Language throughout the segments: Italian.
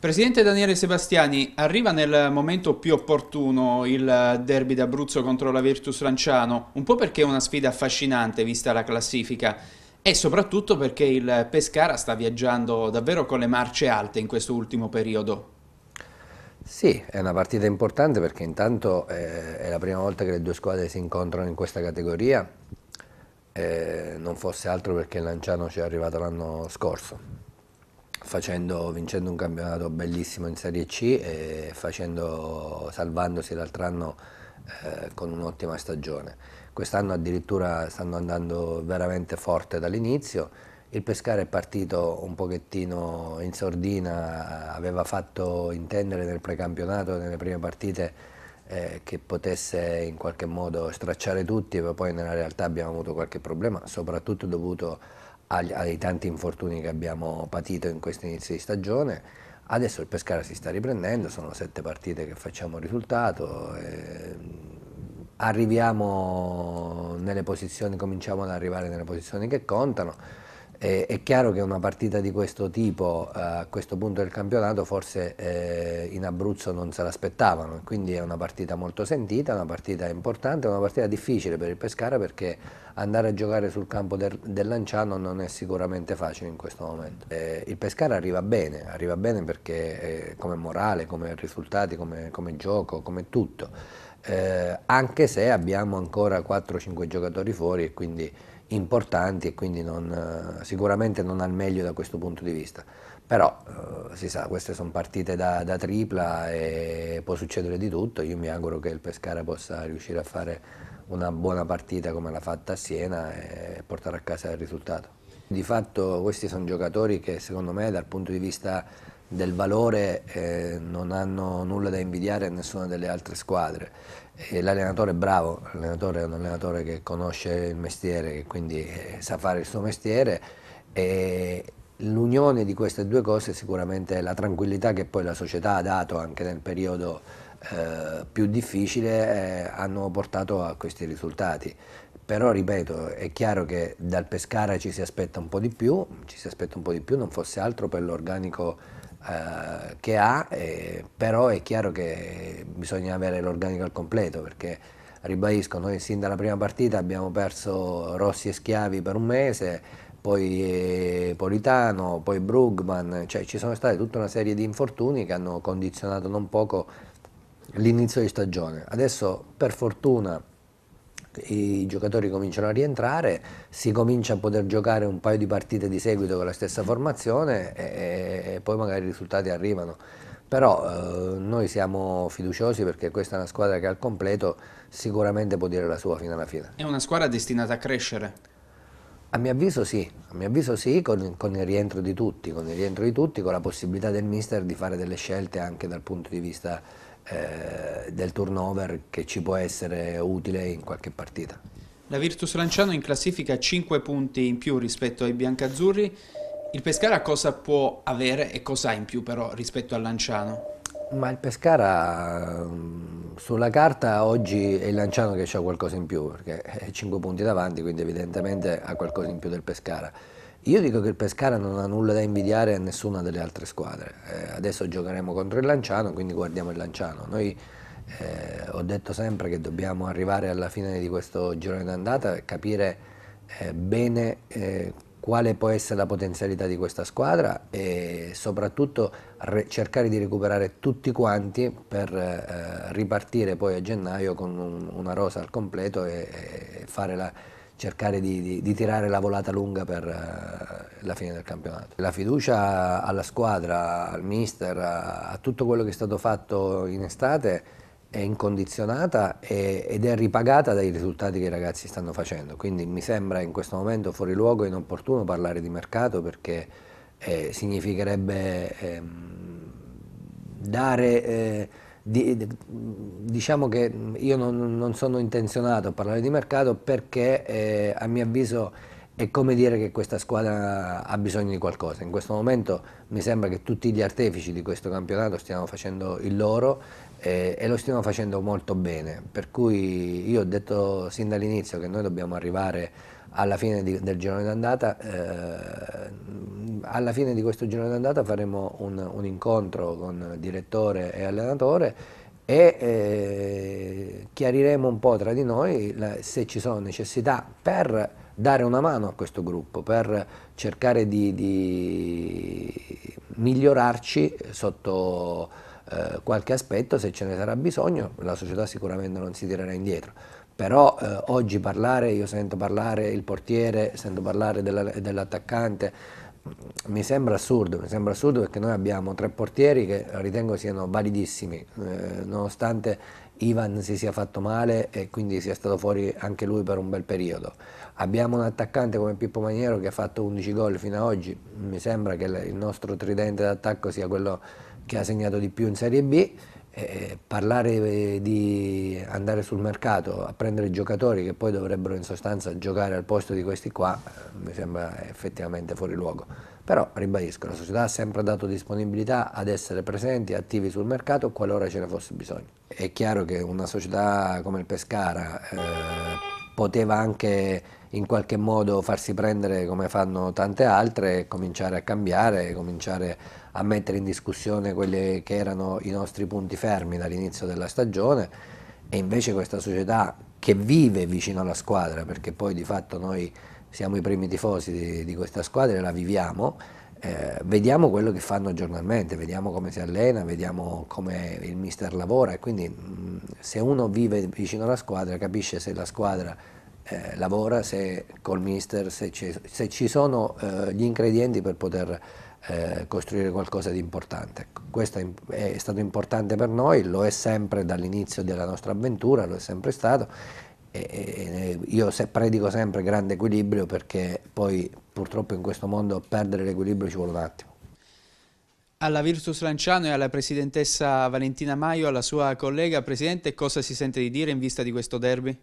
Presidente Daniele Sebastiani, arriva nel momento più opportuno il derby d'Abruzzo contro la Virtus Lanciano, un po' perché è una sfida affascinante vista la classifica e soprattutto perché il Pescara sta viaggiando davvero con le marce alte in questo ultimo periodo. Sì, è una partita importante perché intanto eh, è la prima volta che le due squadre si incontrano in questa categoria, eh, non fosse altro perché il Lanciano ci è arrivato l'anno scorso Facendo, vincendo un campionato bellissimo in Serie C e facendo, salvandosi l'altro anno eh, con un'ottima stagione. Quest'anno addirittura stanno andando veramente forte dall'inizio. Il Pescara è partito un pochettino in sordina, aveva fatto intendere nel precampionato, nelle prime partite, eh, che potesse in qualche modo stracciare tutti, ma poi nella realtà abbiamo avuto qualche problema, soprattutto dovuto agli, ai tanti infortuni che abbiamo patito in questo inizio di stagione. Adesso il Pescara si sta riprendendo, sono sette partite che facciamo risultato, eh, arriviamo nelle posizioni, cominciamo ad arrivare nelle posizioni che contano eh, è chiaro che una partita di questo tipo eh, a questo punto del campionato forse eh, in Abruzzo non se l'aspettavano, quindi è una partita molto sentita, una partita importante, una partita difficile per il Pescara perché andare a giocare sul campo del, del Lanciano non è sicuramente facile in questo momento. il Pescara arriva bene, arriva bene perché eh, come morale, come risultati, come, come gioco, come tutto, eh, anche se abbiamo ancora 4-5 giocatori fuori e quindi importanti e quindi non, eh, sicuramente non al meglio da questo punto di vista. Però eh, si sa, queste sono partite da, da, tripla e può succedere di tutto. Io mi auguro che il Pescara possa riuscire a fare una buona partita come l'ha fatta a Siena e portare a casa il risultato. Di fatto questi sono giocatori che secondo me dal punto di vista del valore eh, non hanno nulla da invidiare a nessuna delle altre squadre. l'allenatore è bravo, l'allenatore è un allenatore che conosce il mestiere, che quindi eh, sa fare il suo mestiere e l'unione di queste due cose è sicuramente la tranquillità che poi la società ha dato anche nel periodo eh, più difficile eh, hanno portato a questi risultati però ripeto è chiaro che dal Pescara ci si aspetta un po' di più ci si aspetta un po' di più non fosse altro per l'organico eh, che ha, eh, però è chiaro che bisogna avere l'organico al completo perché ribadisco, noi sin dalla prima partita abbiamo perso Rossi e Schiavi per un mese, poi eh, Politano, poi Brugman, cioè ci sono state tutta una serie di infortuni che hanno condizionato non poco l'inizio di stagione. Adesso per fortuna i giocatori cominciano a rientrare, si comincia a poter giocare un paio di partite di seguito con la stessa formazione e, e poi magari i risultati arrivano. Però eh, noi siamo fiduciosi perché questa è una squadra che al completo sicuramente può dire la sua fino alla fine. È una squadra destinata a crescere? A mio avviso sì, mio avviso sì con, con, il rientro di tutti, con il rientro di tutti, con la possibilità del mister di fare delle scelte anche dal punto di vista eh, del turnover che ci può essere utile in qualche partita. La Virtus Lanciano in classifica 5 punti in più rispetto ai biancazzurri. Il Pescara cosa può avere e cosa ha in più però rispetto al Lanciano? Ma il Pescara mm, sulla carta oggi è il Lanciano che ha qualcosa in più, perché è 5 punti davanti, quindi evidentemente ha qualcosa in più del Pescara. Io dico che il Pescara non ha nulla da invidiare a nessuna delle altre squadre. Eh, adesso giocheremo contro il Lanciano, quindi guardiamo il Lanciano. Noi eh, ho detto sempre che dobbiamo arrivare alla fine di questo girone d'andata e capire eh, bene eh, quale può essere la potenzialità di questa squadra e soprattutto cercare di recuperare tutti quanti per eh, ripartire poi a gennaio con un, una rosa al completo e, e fare la cercare di, di, di, tirare la volata lunga per eh, la fine del campionato. La fiducia alla squadra, al mister, a, a tutto quello che è stato fatto in estate è incondizionata e, ed è ripagata dai risultati che i ragazzi stanno facendo. Quindi mi sembra in questo momento fuori luogo e inopportuno parlare di mercato perché eh, significherebbe eh, dare... Eh, di, diciamo che io non, non, sono intenzionato a parlare di mercato perché eh, a mio avviso è come dire che questa squadra ha bisogno di qualcosa. In questo momento mi sembra che tutti gli artefici di questo campionato stiano facendo il loro eh, e lo stiano facendo molto bene. Per cui io ho detto sin dall'inizio che noi dobbiamo arrivare alla fine di, del girone d'andata, eh, alla fine di questo girone d'andata faremo un, un, incontro con direttore e allenatore e eh, chiariremo un po' tra di noi la, se ci sono necessità per dare una mano a questo gruppo, per cercare di, di migliorarci sotto eh, qualche aspetto, se ce ne sarà bisogno la società sicuramente non si tirerà indietro però eh, oggi parlare, io sento parlare il portiere, sento parlare dell'attaccante, dell mi sembra assurdo, mi sembra assurdo perché noi abbiamo tre portieri che ritengo siano validissimi, eh, nonostante Ivan si sia fatto male e quindi sia stato fuori anche lui per un bel periodo. Abbiamo un attaccante come Pippo Maniero che ha fatto 11 gol fino ad oggi, mi sembra che il nostro tridente d'attacco sia quello che ha segnato di più in Serie B eh, parlare eh, di andare sul mercato a prendere giocatori che poi dovrebbero in sostanza giocare al posto di questi qua eh, mi sembra effettivamente fuori luogo. Però ribadisco, la società ha sempre dato disponibilità ad essere presenti e attivi sul mercato qualora ce ne fosse bisogno. È chiaro che una società come il Pescara eh, poteva anche in qualche modo farsi prendere come fanno tante altre, cominciare a cambiare, cominciare a mettere in discussione quelli che erano i nostri punti fermi dall'inizio della stagione e invece questa società che vive vicino alla squadra, perché poi di fatto noi siamo i primi tifosi di, di questa squadra e la viviamo, eh, vediamo quello che fanno giornalmente, vediamo come si allena, vediamo come il mister lavora e quindi mm, se uno vive vicino alla squadra capisce se la squadra eh, lavora, se col mister, se, se ci sono eh, gli ingredienti per poter eh, costruire qualcosa di importante. Ecco, questo è, è stato importante per noi, lo è sempre dall'inizio della nostra avventura, lo è sempre stato io se predico sempre grande equilibrio perché poi purtroppo in questo mondo perdere l'equilibrio ci vuole un attimo. Alla Virtus Lanciano e alla presidentessa Valentina Maio, alla sua collega, Presidente, cosa si sente di dire in vista di questo derby?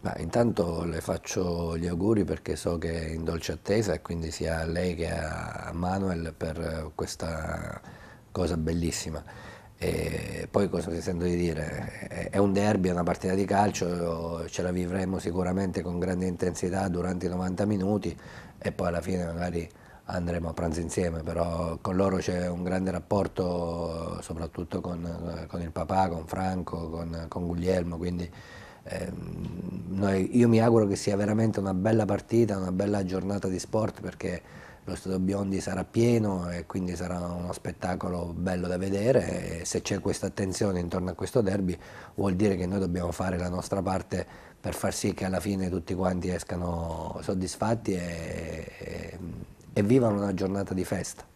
Beh, intanto le faccio gli auguri perché so che è in dolce attesa e quindi sia a lei che a Manuel per questa cosa bellissima. E poi cosa mi sento di dire? È un derby, è una partita di calcio, ce la vivremo sicuramente con grande intensità durante i 90 minuti e poi alla fine magari andremo a pranzo insieme, però con loro c'è un grande rapporto soprattutto con, con il papà, con Franco, con, con Guglielmo, quindi eh, noi, io mi auguro che sia veramente una bella partita, una bella giornata di sport perché lo Stato Biondi sarà pieno e quindi sarà uno spettacolo bello da vedere e se c'è questa attenzione intorno a questo derby vuol dire che noi dobbiamo fare la nostra parte per far sì che alla fine tutti quanti escano soddisfatti e, e, e vivano una giornata di festa.